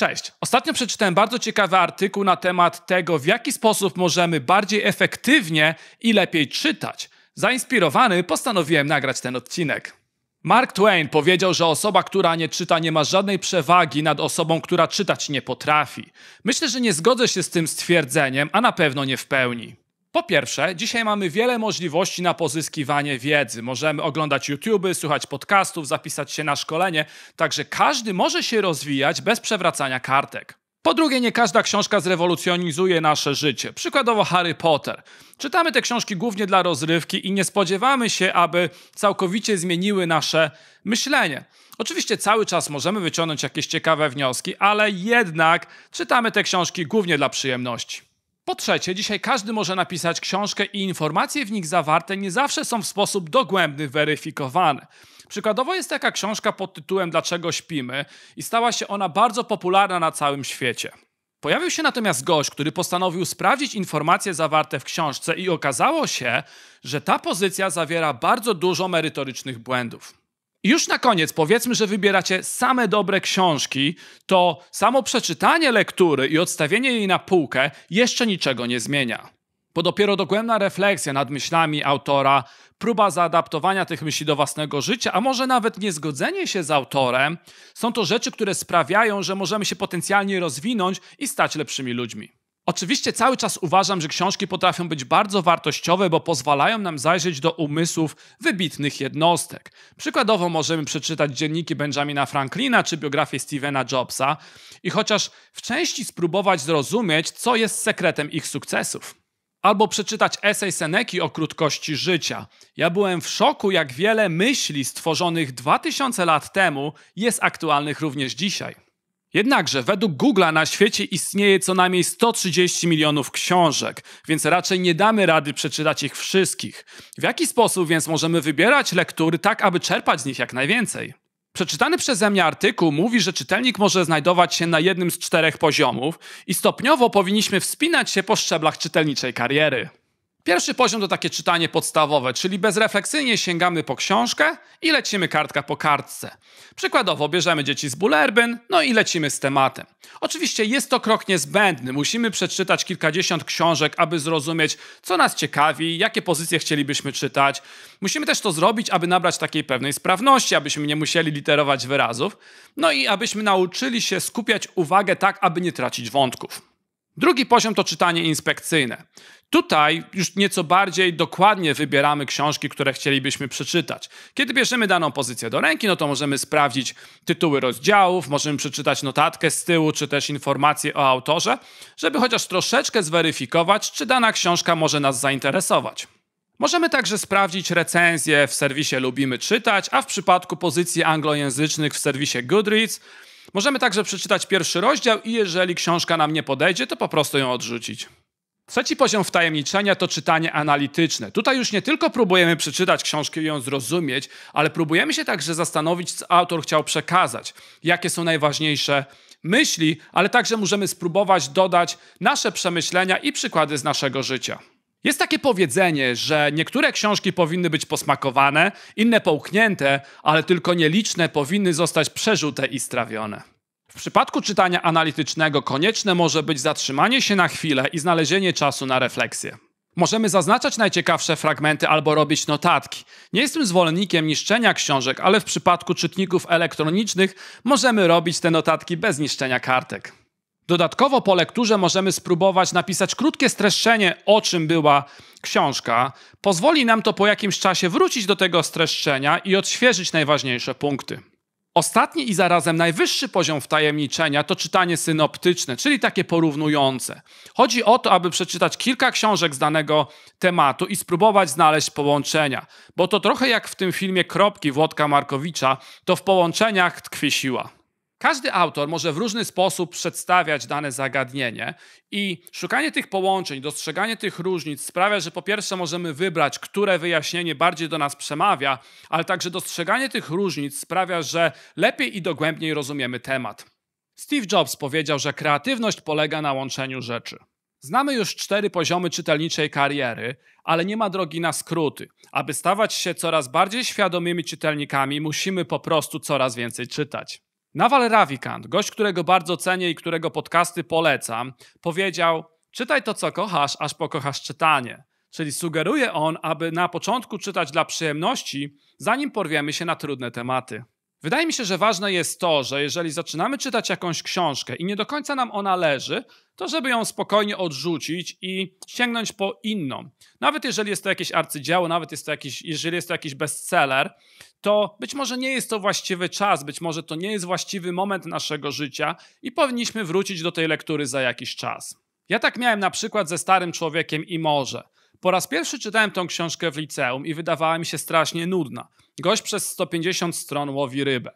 Cześć. Ostatnio przeczytałem bardzo ciekawy artykuł na temat tego, w jaki sposób możemy bardziej efektywnie i lepiej czytać. Zainspirowany postanowiłem nagrać ten odcinek. Mark Twain powiedział, że osoba, która nie czyta, nie ma żadnej przewagi nad osobą, która czytać nie potrafi. Myślę, że nie zgodzę się z tym stwierdzeniem, a na pewno nie w pełni. Po pierwsze, dzisiaj mamy wiele możliwości na pozyskiwanie wiedzy. Możemy oglądać YouTube, słuchać podcastów, zapisać się na szkolenie, także każdy może się rozwijać bez przewracania kartek. Po drugie, nie każda książka zrewolucjonizuje nasze życie. Przykładowo Harry Potter. Czytamy te książki głównie dla rozrywki i nie spodziewamy się, aby całkowicie zmieniły nasze myślenie. Oczywiście cały czas możemy wyciągnąć jakieś ciekawe wnioski, ale jednak czytamy te książki głównie dla przyjemności. Po trzecie, dzisiaj każdy może napisać książkę i informacje w nich zawarte nie zawsze są w sposób dogłębny weryfikowane. Przykładowo jest taka książka pod tytułem Dlaczego śpimy i stała się ona bardzo popularna na całym świecie. Pojawił się natomiast gość, który postanowił sprawdzić informacje zawarte w książce i okazało się, że ta pozycja zawiera bardzo dużo merytorycznych błędów. Już na koniec powiedzmy, że wybieracie same dobre książki, to samo przeczytanie lektury i odstawienie jej na półkę jeszcze niczego nie zmienia. Bo dopiero dogłębna refleksja nad myślami autora, próba zaadaptowania tych myśli do własnego życia, a może nawet niezgodzenie się z autorem, są to rzeczy, które sprawiają, że możemy się potencjalnie rozwinąć i stać lepszymi ludźmi. Oczywiście cały czas uważam, że książki potrafią być bardzo wartościowe, bo pozwalają nam zajrzeć do umysłów wybitnych jednostek. Przykładowo możemy przeczytać dzienniki Benjamina Franklina czy biografię Stevena Jobsa i chociaż w części spróbować zrozumieć, co jest sekretem ich sukcesów. Albo przeczytać esej Seneki o krótkości życia. Ja byłem w szoku, jak wiele myśli stworzonych 2000 lat temu jest aktualnych również dzisiaj. Jednakże według Google'a na świecie istnieje co najmniej 130 milionów książek, więc raczej nie damy rady przeczytać ich wszystkich. W jaki sposób więc możemy wybierać lektury tak, aby czerpać z nich jak najwięcej? Przeczytany przeze mnie artykuł mówi, że czytelnik może znajdować się na jednym z czterech poziomów i stopniowo powinniśmy wspinać się po szczeblach czytelniczej kariery. Pierwszy poziom to takie czytanie podstawowe, czyli bezrefleksyjnie sięgamy po książkę i lecimy kartka po kartce. Przykładowo bierzemy dzieci z Bullerbyn, no i lecimy z tematem. Oczywiście jest to krok niezbędny, musimy przeczytać kilkadziesiąt książek, aby zrozumieć, co nas ciekawi, jakie pozycje chcielibyśmy czytać. Musimy też to zrobić, aby nabrać takiej pewnej sprawności, abyśmy nie musieli literować wyrazów, no i abyśmy nauczyli się skupiać uwagę tak, aby nie tracić wątków. Drugi poziom to czytanie inspekcyjne. Tutaj już nieco bardziej dokładnie wybieramy książki, które chcielibyśmy przeczytać. Kiedy bierzemy daną pozycję do ręki, no to możemy sprawdzić tytuły rozdziałów, możemy przeczytać notatkę z tyłu, czy też informacje o autorze, żeby chociaż troszeczkę zweryfikować, czy dana książka może nas zainteresować. Możemy także sprawdzić recenzje w serwisie Lubimy Czytać, a w przypadku pozycji anglojęzycznych w serwisie Goodreads możemy także przeczytać pierwszy rozdział i jeżeli książka nam nie podejdzie, to po prostu ją odrzucić. Trzeci poziom wtajemniczenia to czytanie analityczne. Tutaj już nie tylko próbujemy przeczytać książkę i ją zrozumieć, ale próbujemy się także zastanowić, co autor chciał przekazać, jakie są najważniejsze myśli, ale także możemy spróbować dodać nasze przemyślenia i przykłady z naszego życia. Jest takie powiedzenie, że niektóre książki powinny być posmakowane, inne połknięte, ale tylko nieliczne powinny zostać przeżute i strawione. W przypadku czytania analitycznego konieczne może być zatrzymanie się na chwilę i znalezienie czasu na refleksję. Możemy zaznaczać najciekawsze fragmenty albo robić notatki. Nie jestem zwolennikiem niszczenia książek, ale w przypadku czytników elektronicznych możemy robić te notatki bez niszczenia kartek. Dodatkowo po lekturze możemy spróbować napisać krótkie streszczenie, o czym była książka. Pozwoli nam to po jakimś czasie wrócić do tego streszczenia i odświeżyć najważniejsze punkty. Ostatni i zarazem najwyższy poziom wtajemniczenia to czytanie synoptyczne, czyli takie porównujące. Chodzi o to, aby przeczytać kilka książek z danego tematu i spróbować znaleźć połączenia, bo to trochę jak w tym filmie Kropki Włodka Markowicza, to w połączeniach tkwi siła. Każdy autor może w różny sposób przedstawiać dane zagadnienie i szukanie tych połączeń, dostrzeganie tych różnic sprawia, że po pierwsze możemy wybrać, które wyjaśnienie bardziej do nas przemawia, ale także dostrzeganie tych różnic sprawia, że lepiej i dogłębniej rozumiemy temat. Steve Jobs powiedział, że kreatywność polega na łączeniu rzeczy. Znamy już cztery poziomy czytelniczej kariery, ale nie ma drogi na skróty. Aby stawać się coraz bardziej świadomymi czytelnikami, musimy po prostu coraz więcej czytać. Nawal Ravikant, gość, którego bardzo cenię i którego podcasty polecam, powiedział: Czytaj to, co kochasz, aż pokochasz czytanie. Czyli sugeruje on, aby na początku czytać dla przyjemności, zanim porwiemy się na trudne tematy. Wydaje mi się, że ważne jest to, że jeżeli zaczynamy czytać jakąś książkę i nie do końca nam ona leży, to żeby ją spokojnie odrzucić i sięgnąć po inną. Nawet jeżeli jest to jakieś arcydzieło, nawet jest to jakiś, jeżeli jest to jakiś bestseller, to być może nie jest to właściwy czas, być może to nie jest właściwy moment naszego życia i powinniśmy wrócić do tej lektury za jakiś czas. Ja tak miałem na przykład ze Starym Człowiekiem i Morze. Po raz pierwszy czytałem tą książkę w liceum i wydawała mi się strasznie nudna. Gość przez 150 stron łowi rybę.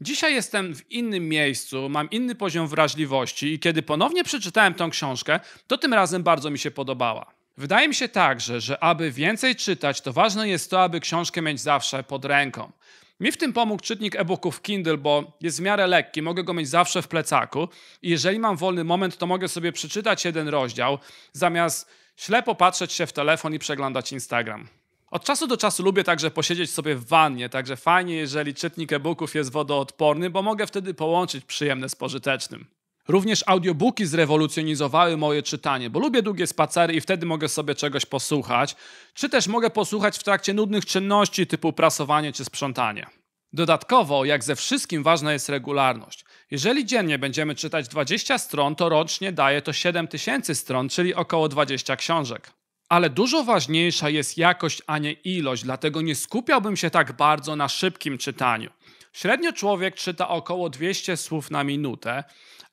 Dzisiaj jestem w innym miejscu, mam inny poziom wrażliwości i kiedy ponownie przeczytałem tą książkę, to tym razem bardzo mi się podobała. Wydaje mi się także, że aby więcej czytać, to ważne jest to, aby książkę mieć zawsze pod ręką. Mi w tym pomógł czytnik e-booków Kindle, bo jest w miarę lekki, mogę go mieć zawsze w plecaku i jeżeli mam wolny moment, to mogę sobie przeczytać jeden rozdział zamiast ślepo patrzeć się w telefon i przeglądać Instagram. Od czasu do czasu lubię także posiedzieć sobie w wannie, także fajnie, jeżeli czytnik e-booków jest wodoodporny, bo mogę wtedy połączyć przyjemne z pożytecznym. Również audiobooki zrewolucjonizowały moje czytanie, bo lubię długie spacery i wtedy mogę sobie czegoś posłuchać, czy też mogę posłuchać w trakcie nudnych czynności typu prasowanie czy sprzątanie. Dodatkowo, jak ze wszystkim, ważna jest regularność. Jeżeli dziennie będziemy czytać 20 stron, to rocznie daje to 7000 stron, czyli około 20 książek. Ale dużo ważniejsza jest jakość, a nie ilość, dlatego nie skupiałbym się tak bardzo na szybkim czytaniu. Średnio człowiek czyta około 200 słów na minutę,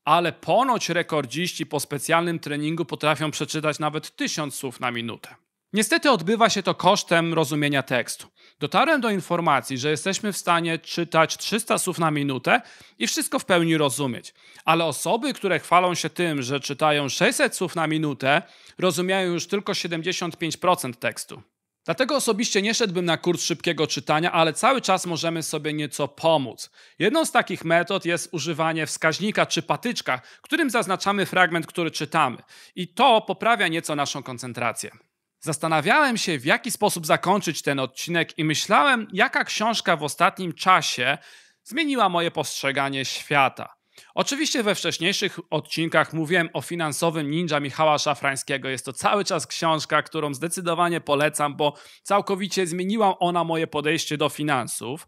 ale ponoć rekordziści po specjalnym treningu potrafią przeczytać nawet tysiąc słów na minutę. Niestety odbywa się to kosztem rozumienia tekstu. Dotarłem do informacji, że jesteśmy w stanie czytać 300 słów na minutę i wszystko w pełni rozumieć. Ale osoby, które chwalą się tym, że czytają 600 słów na minutę, rozumieją już tylko 75% tekstu. Dlatego osobiście nie szedłbym na kurs szybkiego czytania, ale cały czas możemy sobie nieco pomóc. Jedną z takich metod jest używanie wskaźnika czy patyczka, którym zaznaczamy fragment, który czytamy. I to poprawia nieco naszą koncentrację. Zastanawiałem się, w jaki sposób zakończyć ten odcinek, i myślałem, jaka książka w ostatnim czasie zmieniła moje postrzeganie świata. Oczywiście we wcześniejszych odcinkach mówiłem o finansowym ninja Michała Szafrańskiego. Jest to cały czas książka, którą zdecydowanie polecam, bo całkowicie zmieniła ona moje podejście do finansów.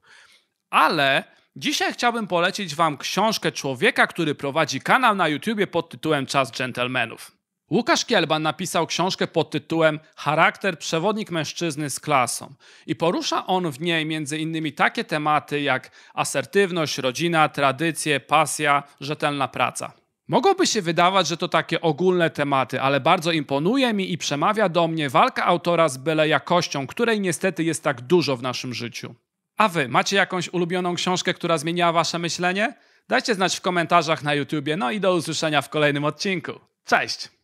Ale dzisiaj chciałbym polecić Wam książkę człowieka, który prowadzi kanał na YouTubie pod tytułem Czas Dżentelmenów. Łukasz Kielba napisał książkę pod tytułem Charakter przewodnik mężczyzny z klasą i porusza on w niej m.in. takie tematy jak asertywność, rodzina, tradycje, pasja, rzetelna praca. Mogłoby się wydawać, że to takie ogólne tematy, ale bardzo imponuje mi i przemawia do mnie walka autora z byle jakością, której niestety jest tak dużo w naszym życiu. A wy macie jakąś ulubioną książkę, która zmieniała wasze myślenie? Dajcie znać w komentarzach na YouTubie, no i do usłyszenia w kolejnym odcinku. Cześć!